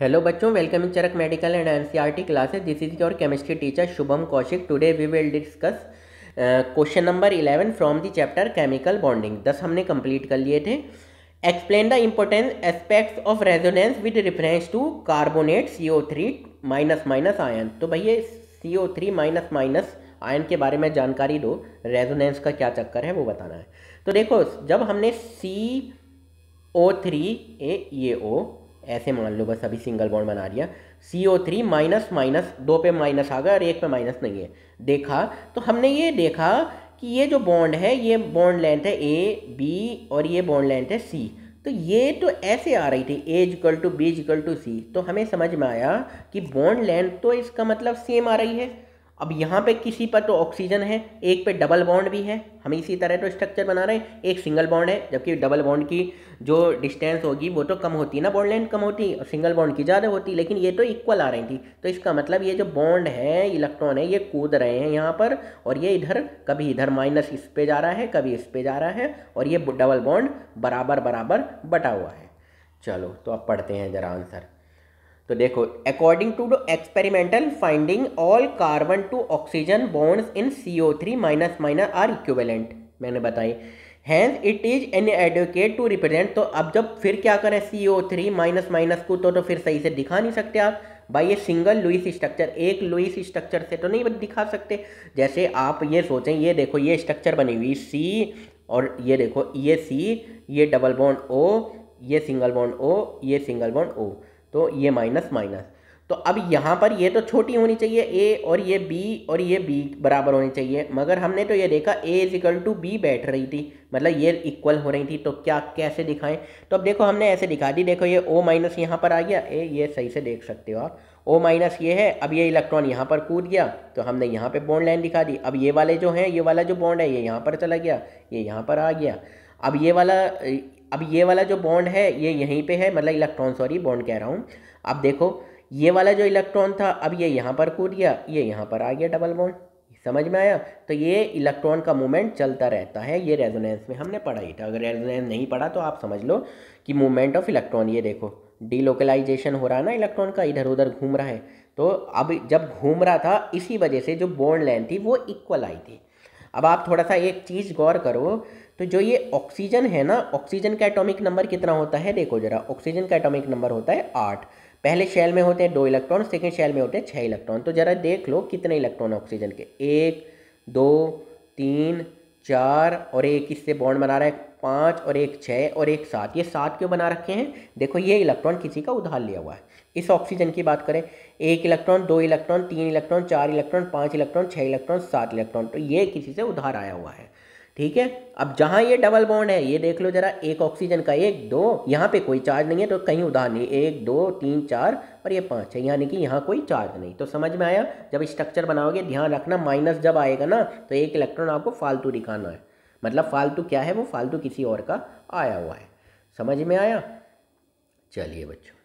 hello बच्चों welcome in Charak medical and NCERT classes this is your chemistry teacher Shubham Kaushik today we will discuss question number eleven from the chapter chemical bonding दस हमने complete कर लिए थे explain the importance aspects of resonance with reference to carbonate C O three minus minus ion तो भैया C O three minus minus ion के बारे में जानकारी दो रेजोनेंस का क्या चक्कर है वो बताना है तो देखो जब हमने सी ओ थ्री ए ये ओ ऐसे मान लो बस अभी सिंगल बॉन्ड बना दिया C O three minus minus दो पे माइनस आ गया और एक पे माइनस नहीं है देखा तो हमने ये देखा कि ये जो बॉन्ड है ये बॉन्ड लेंथ है ए बी और ये बॉन्ड लेंथ है सी तो ये तो ऐसे आ रही थी A equal to B equal to C तो हमें समझ में आया कि बॉन्ड लेंथ तो इसका मतलब सेम आ रही है अब यहाँ पे किसी पर तो ऑक्सीजन है एक पे डबल बॉन्ड भी है हम इसी तरह तो स्ट्रक्चर बना रहे हैं एक सिंगल बॉन्ड है जबकि डबल बॉन्ड की जो डिस्टेंस होगी वो तो कम होती है ना बॉन्ड लेंथ कम होती और सिंगल बॉन्ड की ज़्यादा होती लेकिन ये तो इक्वल आ रही थी तो इसका मतलब ये जो बॉन्ड है इलेक्ट्रॉन है ये कूद रहे हैं यहाँ पर और ये इधर कभी इधर माइनस इस पर जा रहा है कभी इस पर जा रहा है और ये डबल बॉन्ड बराबर बराबर बटा हुआ है चलो तो अब पढ़ते हैं ज़रा आंसर तो देखो according to the experimental finding all carbon to oxygen bonds in C O three minus minus are equivalent मैंने बताई hence it is inadequate to represent तो अब जब फिर क्या करें C O three minus minus को तो, तो फिर सही से दिखा नहीं सकते आप भाई ये सिंगल लुइस स्ट्रक्चर एक लुइस स्ट्रक्चर से तो नहीं दिखा सकते जैसे आप ये सोचें ये देखो ये स्ट्रक्चर बनी हुई सी और ये देखो ये सी ये डबल बॉन्ड ओ ये सिंगल बॉन्ड ओ ये सिंगल बॉन्ड ओ तो ये माइनस माइनस तो अब यहाँ पर ये तो छोटी होनी चाहिए ए और ये बी और ये बी बराबर होनी चाहिए मगर हमने तो ये देखा A is equal to B बैठ रही थी मतलब ये इक्वल हो रही थी तो क्या कैसे दिखाएं तो अब देखो हमने ऐसे दिखा दी देखो ये ओ माइनस यहाँ पर आ गया ए ये सही से देख सकते हो आप ओ माइनस ये है अब ये इलेक्ट्रॉन यहाँ पर कूद गया तो हमने यहाँ पर बॉन्ड लाइन दिखा दी अब ये वाले जो हैं ये वाला जो बॉन्ड है ये यहाँ पर चला गया ये यहाँ पर आ गया अब ये वाला अब ये वाला जो बॉन्ड है ये यहीं पे है मतलब इलेक्ट्रॉन सॉरी बॉन्ड कह रहा हूँ अब देखो ये वाला जो इलेक्ट्रॉन था अब ये यहाँ पर कूद गया ये यहाँ पर आ गया डबल बॉन्ड समझ में आया तो ये इलेक्ट्रॉन का मूवमेंट चलता रहता है ये रेजोनेंस में हमने पढ़ा ही था अगर रेजोनेंस नहीं पढ़ा तो आप समझ लो कि मूवमेंट ऑफ इलेक्ट्रॉन ये देखो डीलोकलाइजेशन हो रहा है ना इलेक्ट्रॉन का इधर उधर घूम रहा है तो अब जब घूम रहा था इसी वजह से जो बॉन्ड लेंथ थी वो इक्वल आई थी अब आप थोड़ा सा एक चीज़ गौर करो तो जो ये ऑक्सीजन है ना ऑक्सीजन का एटॉमिक नंबर कितना होता है देखो जरा ऑक्सीजन का एटॉमिक नंबर होता है आठ पहले शेल में होते हैं दो इलेक्ट्रॉन सेकेंड शेल में होते हैं छः इलेक्ट्रॉन तो जरा देख लो कितने इलेक्ट्रॉन ऑक्सीजन के एक दो तीन चार और एक इससे बॉन्ड बना रहा है पाँच और एक छः और एक सात ये सात क्यों बना रखे हैं देखो ये इलेक्ट्रॉन किसी का उधार लिया हुआ है इस ऑक्सीजन की बात करें एक इलेक्ट्रॉन दो इलेक्ट्रॉन तीन इलेक्ट्रॉन चार इलेक्ट्रॉन पाँच इलेक्ट्रॉन छः इलेक्ट्रॉन सात इलेक्ट्रॉन तो ये किसी से उधार आया हुआ है ठीक है अब जहाँ ये डबल बॉन्ड है ये देख लो जरा एक ऑक्सीजन का एक दो यहाँ पे कोई चार्ज नहीं है तो कहीं उधार नहीं एक दो तीन चार और ये पाँच है यानी कि यहाँ कोई चार्ज नहीं तो समझ में आया जब स्ट्रक्चर बनाओगे ध्यान रखना माइनस जब आएगा ना तो एक इलेक्ट्रॉन आपको फालतू दिखाना है मतलब फालतू क्या है वो फालतू किसी और का आया हुआ है समझ में आया चलिए बच्चों